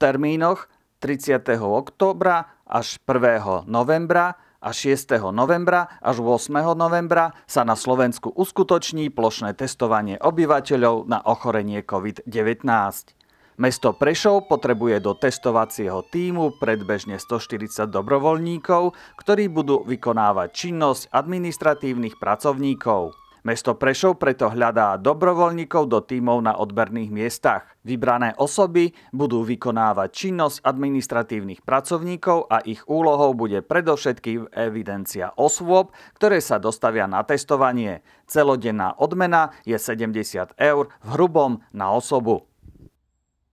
termínoch 30. októbra až 1. novembra a 6. novembra až 8. novembra sa na Slovensku uskutoční plošné testovanie obyvateľov na ochorenie COVID-19. Mesto Prešov potrebuje do testovacieho týmu predbežne 140 dobrovoľníkov, ktorí budú vykonávať činnosť administratívnych pracovníkov. Mesto Prešov preto hľadá dobrovoľníkov do tímov na odberných miestach. Vybrané osoby budú vykonávať činnosť administratívnych pracovníkov a ich úlohou bude predovšetkým evidencia osôb, ktoré sa dostavia na testovanie. Celodenná odmena je 70 eur v hrubom na osobu.